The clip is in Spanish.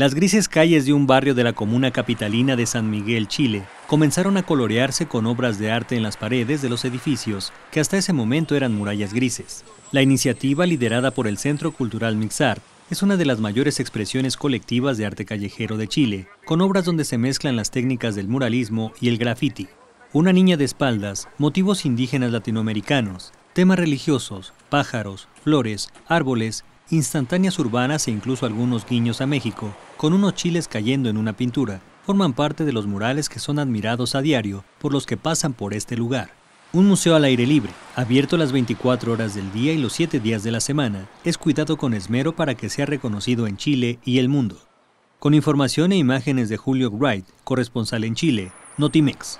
Las grises calles de un barrio de la comuna capitalina de San Miguel, Chile, comenzaron a colorearse con obras de arte en las paredes de los edificios, que hasta ese momento eran murallas grises. La iniciativa, liderada por el Centro Cultural Mixar, es una de las mayores expresiones colectivas de arte callejero de Chile, con obras donde se mezclan las técnicas del muralismo y el graffiti. Una niña de espaldas, motivos indígenas latinoamericanos, temas religiosos, pájaros, flores, árboles, instantáneas urbanas e incluso algunos guiños a México, con unos chiles cayendo en una pintura, forman parte de los murales que son admirados a diario por los que pasan por este lugar. Un museo al aire libre, abierto las 24 horas del día y los 7 días de la semana, es cuidado con esmero para que sea reconocido en Chile y el mundo. Con información e imágenes de Julio Wright, corresponsal en Chile, Notimex.